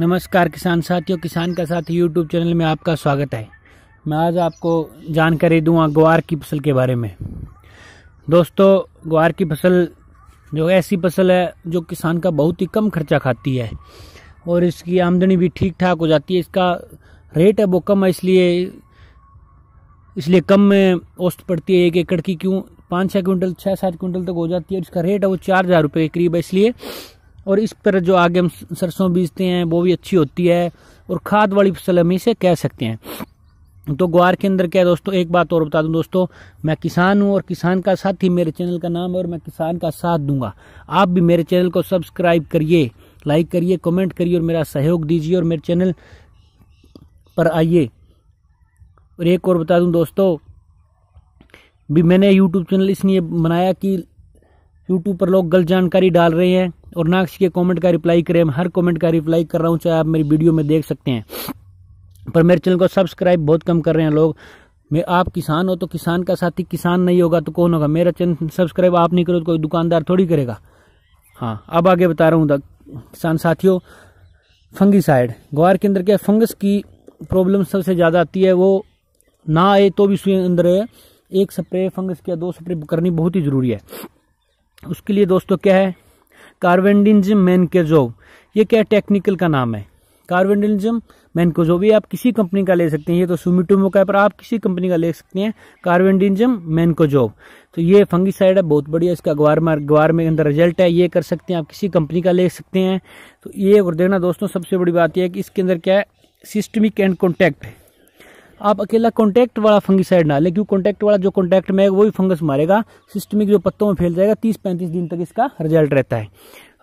नमस्कार किसान साथियों किसान का साथ यूट्यूब चैनल में आपका स्वागत है मैं आज आपको जानकारी दूंगा ग्वार की फसल के बारे में दोस्तों ग्वार की फसल जो ऐसी फसल है जो किसान का बहुत ही कम खर्चा खाती है और इसकी आमदनी भी ठीक ठाक हो जाती है इसका रेट है वो कम है इसलिए इसलिए कम में औसत पड़ती है एक एकड़ की क्यों पाँच छः क्विंटल छः सात क्विंटल तक हो जाती है और इसका रेट है वो चार हज़ार रुपये के करीब है इसलिए और इस पर जो आगे हम सरसों बीजते हैं वो भी अच्छी होती है और खाद वाली फसल हम इसे कह सकते हैं तो ग्वार के अंदर क्या है दोस्तों एक बात और बता दूं दोस्तों मैं किसान हूं और किसान का साथ ही मेरे चैनल का नाम है और मैं किसान का साथ दूंगा आप भी मेरे चैनल को सब्सक्राइब करिए लाइक करिए कमेंट करिए और मेरा सहयोग दीजिए और मेरे चैनल पर आइए और एक और बता दूं दोस्तों भी मैंने यूट्यूब चैनल इसलिए बनाया कि यूट्यूब पर लोग गलत जानकारी डाल रहे हैं और ना किसी के कमेंट का रिप्लाई करें मैं हर कमेंट का रिप्लाई कर रहा हूँ चाहे आप मेरी वीडियो में देख सकते हैं पर मेरे चैनल को सब्सक्राइब बहुत कम कर रहे हैं लोग मैं आप किसान हो तो किसान का साथी किसान नहीं होगा तो कौन होगा मेरा चैनल सब्सक्राइब आप नहीं करो तो कोई दुकानदार थोड़ी करेगा हाँ अब आगे बता रहा हूँ किसान साथियों फंगिसाइड ग्वार के अंदर क्या फंगस की प्रॉब्लम सबसे ज़्यादा आती है वो ना आए तो भी अंदर एक स्प्रे फंगस या दो स्प्रे करनी बहुत ही ज़रूरी है उसके लिए दोस्तों क्या है के मैनकेजोव ये क्या टेक्निकल का नाम है कार्बेंडिज्म मैनकोजोव ये आप किसी कंपनी का ले सकते हैं ये तो सुमिटोमो का है पर आप किसी कंपनी का ले सकते हैं कार्बेंडिज्म मैनकोजोव तो ये फंगिसाइड है बहुत बढ़िया इसका ग्वार में ग्वार में अंदर रिजल्ट है ये कर सकते हैं आप किसी कंपनी का ले सकते हैं तो ये और देखना दोस्तों सबसे बड़ी बात यह है कि इसके अंदर क्या है सिस्टमिक एंड कॉन्टैक्ट आप अकेला कॉन्टैक्ट वाला फंगिसाइड ना लें क्योंकि कॉन्टैक्ट वाला जो कॉन्टैक्ट में वो भी फंगस मारेगा सिस्टमिक जो पत्तों में फैल जाएगा तीस पैंतीस दिन तक इसका रिजल्ट रहता है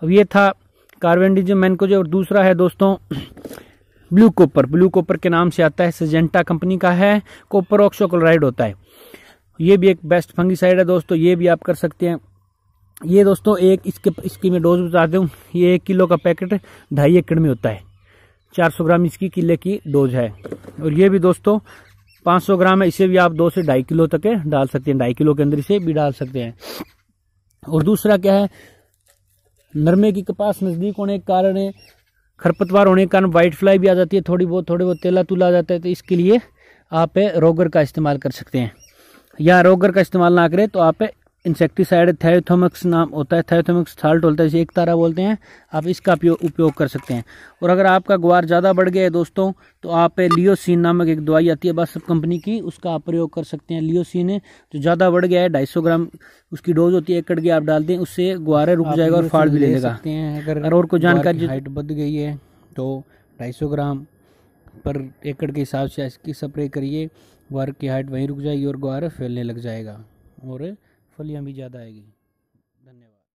अब ये था कार्बेंडिजम मैनकोज और दूसरा है दोस्तों ब्लू कॉपर ब्लू कॉपर के नाम से आता है सजेंटा कंपनी का है कॉपर ऑक्सोक्लोराइड होता है ये भी एक बेस्ट फंगिसाइड है दोस्तों ये भी आप कर सकते हैं ये दोस्तों एक इसके इसकी मैं डोज बता दूँ ये एक किलो का पैकेट ढाई एकड़ में होता है चार सौ ग्राम इसकी किले की डोज है और ये भी दोस्तों 500 ग्राम है इसे भी आप दो से ढाई किलो तक डाल सकते हैं ढाई किलो के अंदर इसे भी डाल सकते हैं और दूसरा क्या है नरमे की कपास नज़दीक होने के कारण है खरपतवार होने के कारण व्हाइट फ्लाई भी आ जाती है थोड़ी बहुत थोड़े बहुत तेला तुला आ जाता है तो इसके लिए आप रोगर का इस्तेमाल कर सकते हैं या रोगर का इस्तेमाल ना करें तो आप इंसेक्टिसाइड थायोथोमिक्स नाम होता है थायोथोमिक्स साल्ट होता है इसे एक तारा बोलते हैं आप इसका उपयोग कर सकते हैं और अगर आपका गुआर ज़्यादा बढ़ गया है दोस्तों तो आप लियोसिन नामक एक दवाई आती है बस सब कंपनी की उसका आप प्रयोग कर सकते हैं लियोसिन जो ज़्यादा बढ़ गया है ढाई सौ ग्राम उसकी डोज होती है एक की आप डाल दें उससे गुआरा रुक जाएगा और फाड़ भी ले लेगा अगर और को जानकारी हाइट बढ़ गई है तो ढाई सौ ग्राम पर एकड़ के हिसाब से इसकी स्प्रे करिए ग्वार की हाइट वहीं रुक जाएगी और ग्वार फैलने लग जाएगा और फलियाँ भी ज़्यादा आएगी